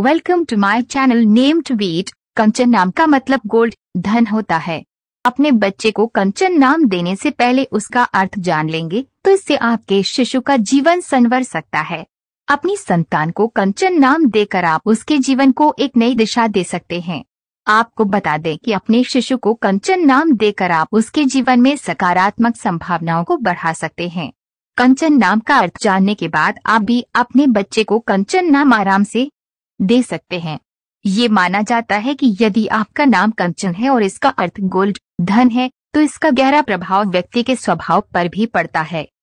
welcome to my channel name to beat Kanchan नाम का मतलब गोल्ड धन होता है अपने बच्चे को कंचन नाम देने से पहले उसका अर्थ जान लेंगे तो इससे आपके शिशु का जीवन संवर सकता है अपनी संतान को कंचन नाम देकर आप उसके जीवन को एक नई दिशा दे सकते हैं आपको बता दें कि अपने शिशु को कंचन नाम देकर आप उसके जीवन में सकारात्मक संभावनाओं को बढ़ा सकते हैं कंचन नाम का अर्थ जानने के बाद आप भी अपने बच्चे को कंचन नाम आराम से दे सकते हैं ये माना जाता है कि यदि आपका नाम कंचन है और इसका अर्थ गोल्ड धन है तो इसका गहरा प्रभाव व्यक्ति के स्वभाव पर भी पड़ता है